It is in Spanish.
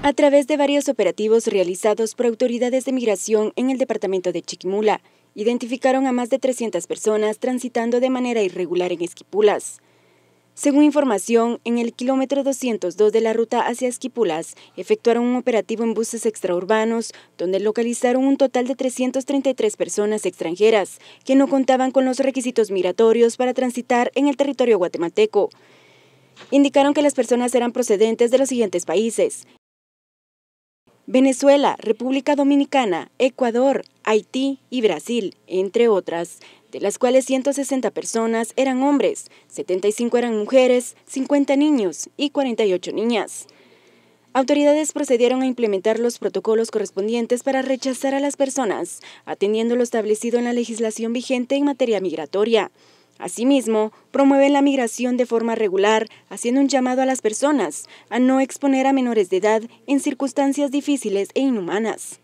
A través de varios operativos realizados por autoridades de migración en el departamento de Chiquimula, identificaron a más de 300 personas transitando de manera irregular en Esquipulas. Según información, en el kilómetro 202 de la ruta hacia Esquipulas, efectuaron un operativo en buses extraurbanos, donde localizaron un total de 333 personas extranjeras que no contaban con los requisitos migratorios para transitar en el territorio guatemalteco. Indicaron que las personas eran procedentes de los siguientes países, Venezuela, República Dominicana, Ecuador, Haití y Brasil, entre otras, de las cuales 160 personas eran hombres, 75 eran mujeres, 50 niños y 48 niñas. Autoridades procedieron a implementar los protocolos correspondientes para rechazar a las personas, atendiendo lo establecido en la legislación vigente en materia migratoria. Asimismo, promueven la migración de forma regular, haciendo un llamado a las personas a no exponer a menores de edad en circunstancias difíciles e inhumanas.